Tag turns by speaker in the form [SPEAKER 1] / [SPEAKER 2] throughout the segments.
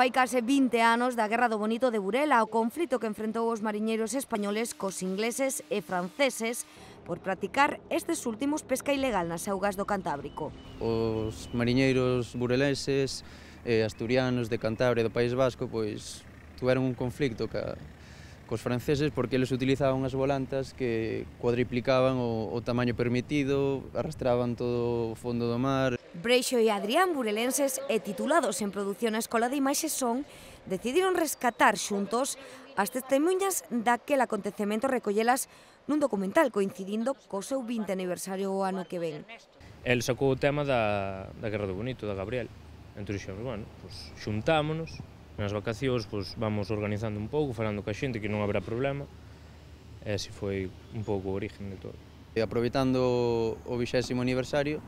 [SPEAKER 1] Fai case 20 anos da Guerra do Bonito de Burela, o conflito que enfrentou os mariñeiros españoles cos ingleses e franceses por practicar estes últimos pesca ilegal nas augas do Cantábrico.
[SPEAKER 2] Os mariñeiros bureleses e asturianos de Cantabria e do País Vasco pois tuveron un conflicto ca, cos franceses porque eles utilizaban as volantas que cuadriplicaban o, o tamaño permitido, arrastraban todo o fondo do mar.
[SPEAKER 1] Breixo e Adrián Burelenses e titulados en produción a Escola de Imaxes Son decidiron rescatar xuntos as testemunhas daquele acontecemento recollelas nun documental coincidindo co seu 20 aniversario o ano que ven.
[SPEAKER 3] El sacou o tema da, da Guerra do Bonito, da Gabriel. Entón, bueno, pues, pois xuntámonos, nas vacacións pois, vamos organizando un pouco, falando ca xente que non habrá
[SPEAKER 2] problema. E así foi un pouco o
[SPEAKER 3] origen de todo.
[SPEAKER 2] E aproveitando o 20 aniversario,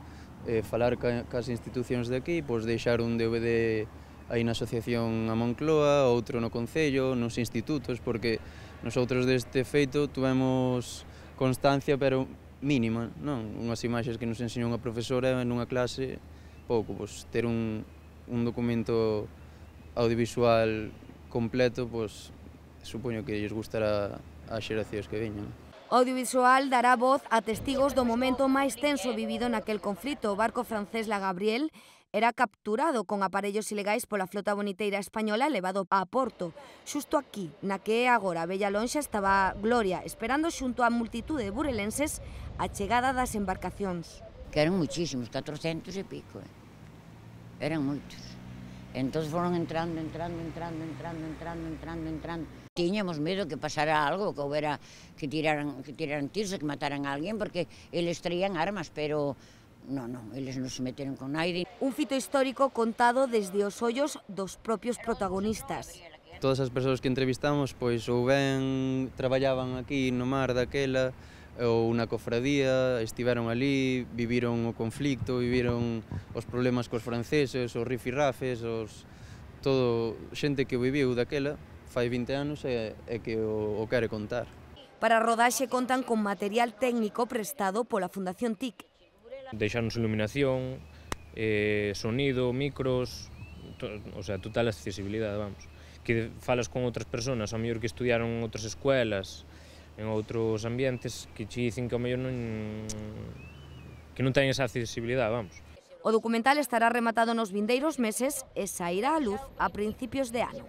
[SPEAKER 2] eh, falar ca, cas institucións de aquí, pois deixar un DVD aí na asociación a Moncloa, outro no Concello, nos institutos, porque nosotros deste feito tuvemos constancia, pero mínima, non? Unhas imaxes que nos enseñou unha profesora nunha clase, pouco, pois ter un, un documento audiovisual completo, pois, supoño que lles gustará a xeracións que viñan.
[SPEAKER 1] O audiovisual dará voz a testigos do momento máis tenso vivido naquel conflito. O barco francés La Gabriel era capturado con aparellos ilegais pola flota boniteira española e levado a Porto. Xusto aquí, na que é agora Bella Lonxa estaba Gloria, esperando xunto á multitude de burelenses a chegada das embarcacións. Que eran muchísimos, 400 e pico. Eh? Eran moitos. Entón foron entrando, entrando, entrando, entrando, entrando, entrando, entrando. Tiñamos medo que pasara algo, que houbera que tiraran, que tiraran tirse, que mataran a alguén, porque eles traían armas, pero non, non, eles non se meteron con aire. Un fito histórico contado desde os ollos dos propios protagonistas.
[SPEAKER 2] Todas as persoas que entrevistamos, pois ou ben traballaban aquí no mar daquela, ou na cofradía, estiveron ali, viviron o conflicto, viviron os problemas cos franceses, os rifirrafes, os todo xente que viviu daquela fai 20 anos e, e que o, o quere contar.
[SPEAKER 1] Para a rodaxe contan con material técnico prestado pola Fundación TIC.
[SPEAKER 3] Deixanos iluminación, eh, sonido, micros, to, o sea, total accesibilidade, vamos. Que falas con outras persoas, a mellor que estudiaron outras escuelas, en outros ambientes que che dicen que ao mellor non que non ten esa accesibilidade, vamos.
[SPEAKER 1] O documental estará rematado nos vindeiros meses e sairá a luz a principios de ano.